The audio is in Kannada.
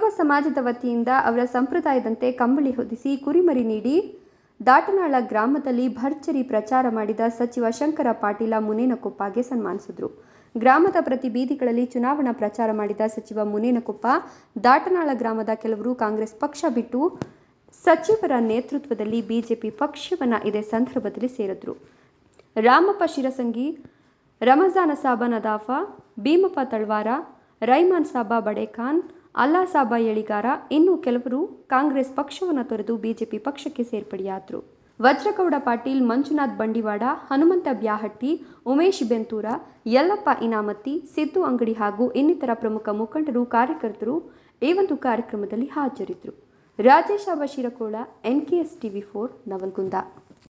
ಕುರುಬ ಸಮಾಜದ ವತಿಯಿಂದ ಅವರ ಸಂಪ್ರದಾಯದಂತೆ ಕಂಬಳಿ ಹೊದಿಸಿ ಕುರಿಮರಿ ನೀಡಿ ದಾಟನಾಳ ಗ್ರಾಮದಲ್ಲಿ ಭರ್ಜರಿ ಪ್ರಚಾರ ಮಾಡಿದ ಸಚಿವ ಶಂಕರ ಪಾಟೀಲ ಮುನೇನಕೊಪ್ಪಗೆ ಸನ್ಮಾನಿಸಿದರು ಗ್ರಾಮದ ಪ್ರತಿ ಬೀದಿಗಳಲ್ಲಿ ಚುನಾವಣಾ ಪ್ರಚಾರ ಮಾಡಿದ ಸಚಿವ ಮುನೇನಕೊಪ್ಪ ದಾಟನಾಳ ಗ್ರಾಮದ ಕೆಲವರು ಕಾಂಗ್ರೆಸ್ ಪಕ್ಷ ಬಿಟ್ಟು ಸಚಿವರ ನೇತೃತ್ವದಲ್ಲಿ ಬಿಜೆಪಿ ಪಕ್ಷವನ್ನು ಇದೇ ಸಂದರ್ಭದಲ್ಲಿ ಸೇರಿದ್ರು ರಾಮಪ್ಪ ಶಿರಸಂಗಿ ರಮಜಾನ ಸಾಬನದಾಫ ಭೀಮಪ್ಪ ತಳ್ವಾರ ರೈಮಾನ್ ಸಾಬಾ ಬಡೇಖಾನ್ ಅಲ್ಲಾ ಸಾಬಾ ಎಳಿಗಾರ ಇನ್ನೂ ಕೆಲವರು ಕಾಂಗ್ರೆಸ್ ಪಕ್ಷವನ್ನು ತೊರೆದು ಬಿಜೆಪಿ ಪಕ್ಷಕ್ಕೆ ಸೇರ್ಪಡೆಯಾದರು ವಜ್ರಗೌಡ ಪಾಟೀಲ್ ಮಂಜುನಾಥ್ ಬಂಡಿವಾಡ ಹನುಮಂತ ಬ್ಯಾಹಟ್ಟಿ ಉಮೇಶ್ ಬೆಂತೂರ ಯಲ್ಲಪ್ಪ ಇನಾಮತಿ ಸಿದ್ದು ಅಂಗಡಿ ಹಾಗೂ ಇನ್ನಿತರ ಪ್ರಮುಖ ಮುಖಂಡರು ಕಾರ್ಯಕರ್ತರು ಈ ಒಂದು ಕಾರ್ಯಕ್ರಮದಲ್ಲಿ ಹಾಜರಿದ್ದರು Rajesh Bashirakol N K S TV for Navalgund